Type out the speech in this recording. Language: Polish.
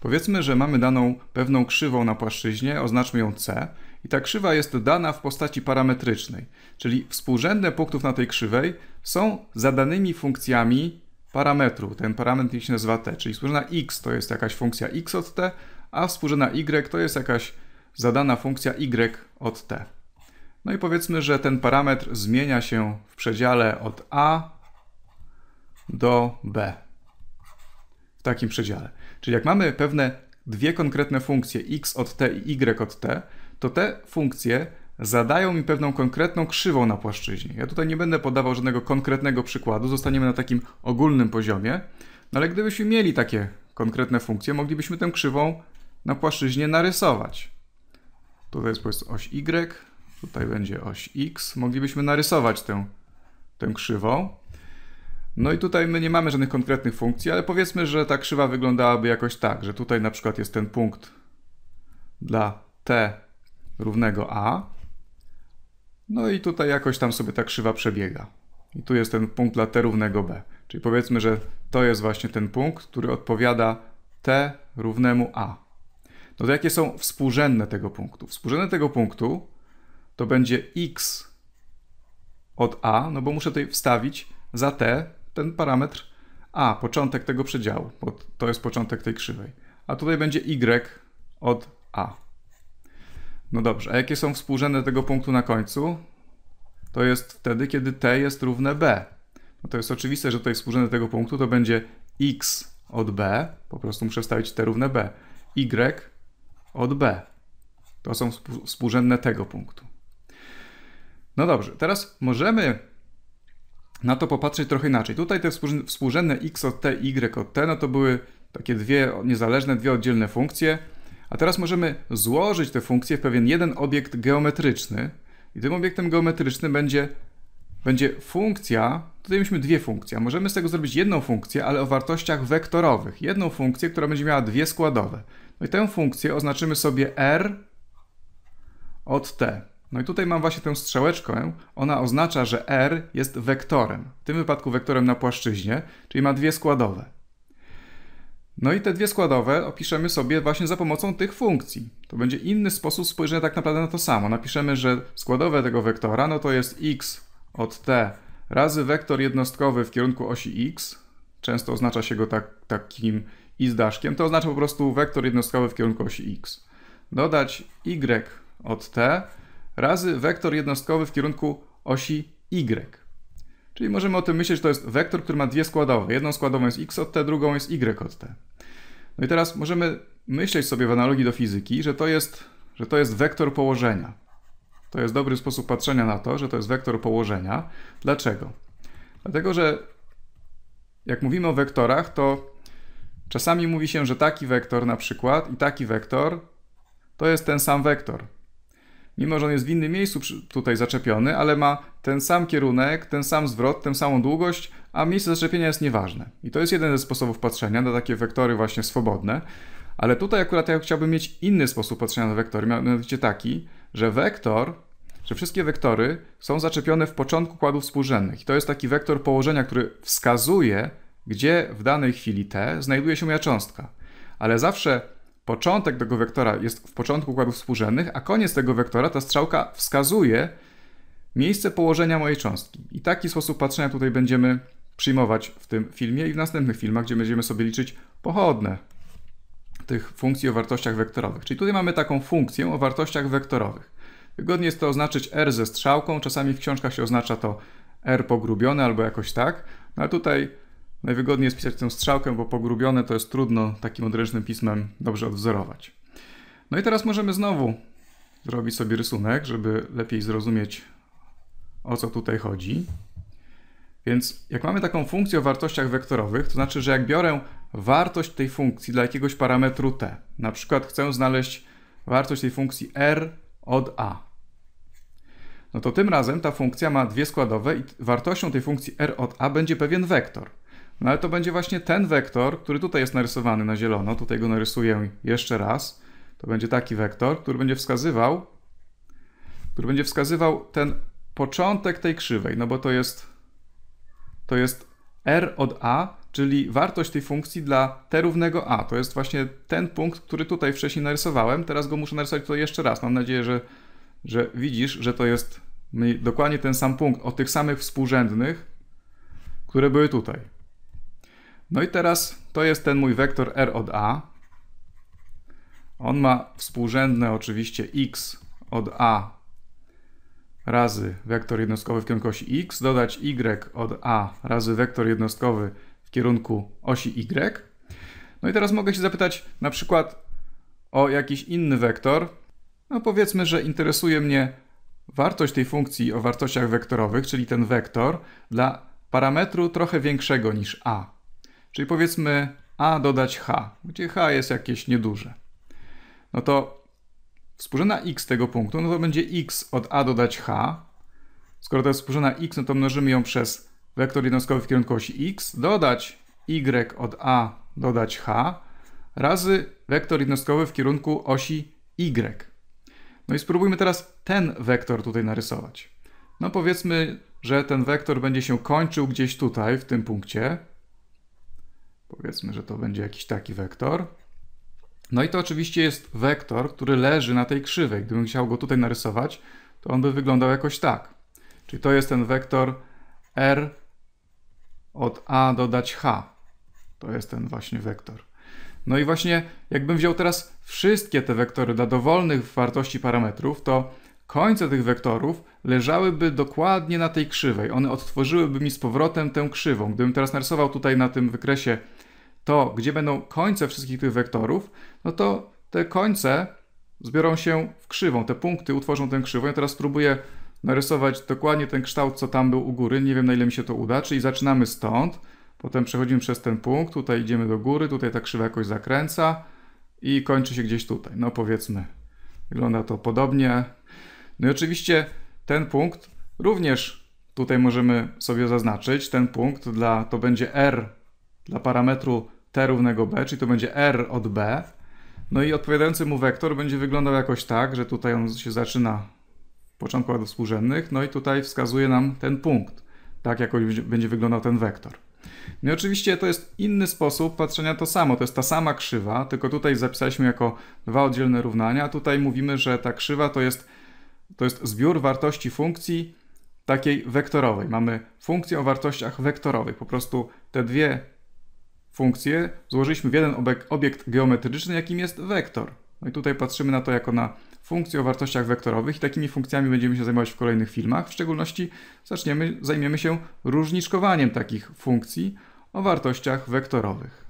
Powiedzmy, że mamy daną pewną krzywą na płaszczyźnie, oznaczmy ją C, i ta krzywa jest dana w postaci parametrycznej, czyli współrzędne punktów na tej krzywej są zadanymi funkcjami parametru. Ten parametr się nazywa t, czyli współrzędna x to jest jakaś funkcja x od t, a współrzędna y to jest jakaś zadana funkcja y od t. No i powiedzmy, że ten parametr zmienia się w przedziale od a do b. W takim przedziale. Czyli jak mamy pewne dwie konkretne funkcje x od t i y od t, to te funkcje zadają mi pewną konkretną krzywą na płaszczyźnie. Ja tutaj nie będę podawał żadnego konkretnego przykładu, zostaniemy na takim ogólnym poziomie, no ale gdybyśmy mieli takie konkretne funkcje, moglibyśmy tę krzywą na płaszczyźnie narysować. Tutaj jest powiedzmy oś y, tutaj będzie oś x, moglibyśmy narysować tę, tę krzywą. No i tutaj my nie mamy żadnych konkretnych funkcji, ale powiedzmy, że ta krzywa wyglądałaby jakoś tak, że tutaj na przykład jest ten punkt dla t równego a, no i tutaj jakoś tam sobie ta krzywa przebiega. I tu jest ten punkt dla t równego b. Czyli powiedzmy, że to jest właśnie ten punkt, który odpowiada t równemu a. No to jakie są współrzędne tego punktu? Współrzędne tego punktu to będzie x od a, no bo muszę tutaj wstawić za t ten parametr a, początek tego przedziału, bo to jest początek tej krzywej. A tutaj będzie y od a. No dobrze, a jakie są współrzędne tego punktu na końcu? To jest wtedy, kiedy t jest równe b. No to jest oczywiste, że tutaj współrzędne tego punktu to będzie x od b, po prostu muszę stawić t równe b, y od b. To są współrzędne tego punktu. No dobrze, teraz możemy na to popatrzeć trochę inaczej. Tutaj te współrzędne x od t, y od t, no to były takie dwie niezależne, dwie oddzielne funkcje, a teraz możemy złożyć te funkcje w pewien jeden obiekt geometryczny i tym obiektem geometrycznym będzie, będzie funkcja, tutaj mieliśmy dwie funkcje, możemy z tego zrobić jedną funkcję, ale o wartościach wektorowych, jedną funkcję, która będzie miała dwie składowe. No i tę funkcję oznaczymy sobie r od t. No i tutaj mam właśnie tę strzałeczkę. Ona oznacza, że R jest wektorem. W tym wypadku wektorem na płaszczyźnie, czyli ma dwie składowe. No i te dwie składowe opiszemy sobie właśnie za pomocą tych funkcji. To będzie inny sposób spojrzenia tak naprawdę na to samo. Napiszemy, że składowe tego wektora no to jest x od t razy wektor jednostkowy w kierunku osi x. Często oznacza się go tak, takim i z daszkiem. To oznacza po prostu wektor jednostkowy w kierunku osi x. Dodać y od t razy wektor jednostkowy w kierunku osi y. Czyli możemy o tym myśleć, że to jest wektor, który ma dwie składowe. Jedną składową jest x od t, drugą jest y od t. No i teraz możemy myśleć sobie w analogii do fizyki, że to jest, że to jest wektor położenia. To jest dobry sposób patrzenia na to, że to jest wektor położenia. Dlaczego? Dlatego, że jak mówimy o wektorach, to czasami mówi się, że taki wektor na przykład i taki wektor to jest ten sam wektor mimo że on jest w innym miejscu tutaj zaczepiony, ale ma ten sam kierunek, ten sam zwrot, tę samą długość, a miejsce zaczepienia jest nieważne. I to jest jeden ze sposobów patrzenia na takie wektory właśnie swobodne. Ale tutaj akurat ja chciałbym mieć inny sposób patrzenia na wektory, mianowicie taki, że wektor, że wszystkie wektory są zaczepione w początku kładów współrzędnych. I to jest taki wektor położenia, który wskazuje, gdzie w danej chwili t znajduje się moja cząstka. Ale zawsze początek tego wektora jest w początku układów współrzędnych, a koniec tego wektora ta strzałka wskazuje miejsce położenia mojej cząstki. I taki sposób patrzenia tutaj będziemy przyjmować w tym filmie i w następnych filmach, gdzie będziemy sobie liczyć pochodne tych funkcji o wartościach wektorowych. Czyli tutaj mamy taką funkcję o wartościach wektorowych. Wygodnie jest to oznaczyć R ze strzałką, czasami w książkach się oznacza to R pogrubione albo jakoś tak, no ale tutaj Najwygodniej jest pisać tę strzałkę, bo pogrubione to jest trudno takim odręcznym pismem dobrze odwzorować. No i teraz możemy znowu zrobić sobie rysunek, żeby lepiej zrozumieć o co tutaj chodzi. Więc jak mamy taką funkcję o wartościach wektorowych, to znaczy, że jak biorę wartość tej funkcji dla jakiegoś parametru t, na przykład chcę znaleźć wartość tej funkcji r od a, no to tym razem ta funkcja ma dwie składowe i wartością tej funkcji r od a będzie pewien wektor. No ale to będzie właśnie ten wektor, który tutaj jest narysowany na zielono. Tutaj go narysuję jeszcze raz. To będzie taki wektor, który będzie wskazywał, który będzie wskazywał ten początek tej krzywej, no bo to jest, to jest r od a, czyli wartość tej funkcji dla t równego a. To jest właśnie ten punkt, który tutaj wcześniej narysowałem. Teraz go muszę narysować tutaj jeszcze raz. Mam nadzieję, że, że widzisz, że to jest dokładnie ten sam punkt o tych samych współrzędnych, które były tutaj. No i teraz to jest ten mój wektor R od A. On ma współrzędne oczywiście x od A razy wektor jednostkowy w kierunku osi x, dodać y od A razy wektor jednostkowy w kierunku osi y. No i teraz mogę się zapytać na przykład o jakiś inny wektor. No powiedzmy, że interesuje mnie wartość tej funkcji o wartościach wektorowych, czyli ten wektor dla parametru trochę większego niż A. Czyli powiedzmy a dodać h, gdzie h jest jakieś nieduże. No to współrzędna x tego punktu, no to będzie x od a dodać h. Skoro to jest współrzędna x, no to mnożymy ją przez wektor jednostkowy w kierunku osi x, dodać y od a dodać h razy wektor jednostkowy w kierunku osi y. No i spróbujmy teraz ten wektor tutaj narysować. No powiedzmy, że ten wektor będzie się kończył gdzieś tutaj, w tym punkcie. Powiedzmy, że to będzie jakiś taki wektor. No i to oczywiście jest wektor, który leży na tej krzywej. Gdybym chciał go tutaj narysować, to on by wyglądał jakoś tak. Czyli to jest ten wektor R od A dodać H. To jest ten właśnie wektor. No i właśnie jakbym wziął teraz wszystkie te wektory dla dowolnych wartości parametrów, to końce tych wektorów leżałyby dokładnie na tej krzywej. One odtworzyłyby mi z powrotem tę krzywą. Gdybym teraz narysował tutaj na tym wykresie to, gdzie będą końce wszystkich tych wektorów, no to te końce zbiorą się w krzywą. Te punkty utworzą tę krzywą. Ja teraz spróbuję narysować dokładnie ten kształt, co tam był u góry. Nie wiem, na ile mi się to uda. Czyli zaczynamy stąd, potem przechodzimy przez ten punkt, tutaj idziemy do góry, tutaj ta krzywa jakoś zakręca i kończy się gdzieś tutaj. No powiedzmy, wygląda to podobnie. No i oczywiście ten punkt również tutaj możemy sobie zaznaczyć. Ten punkt dla, to będzie R dla parametru T równego B, czyli to będzie R od B. No i odpowiadający mu wektor będzie wyglądał jakoś tak, że tutaj on się zaczyna w początku ładów współrzędnych, no i tutaj wskazuje nam ten punkt. Tak jakoś będzie wyglądał ten wektor. No i oczywiście to jest inny sposób patrzenia to samo, to jest ta sama krzywa, tylko tutaj zapisaliśmy jako dwa oddzielne równania, tutaj mówimy, że ta krzywa to jest to jest zbiór wartości funkcji takiej wektorowej. Mamy funkcję o wartościach wektorowych. Po prostu te dwie funkcje złożyliśmy w jeden obiekt geometryczny, jakim jest wektor. No i tutaj patrzymy na to jako na funkcję o wartościach wektorowych i takimi funkcjami będziemy się zajmować w kolejnych filmach. W szczególności zaczniemy, zajmiemy się różniczkowaniem takich funkcji o wartościach wektorowych.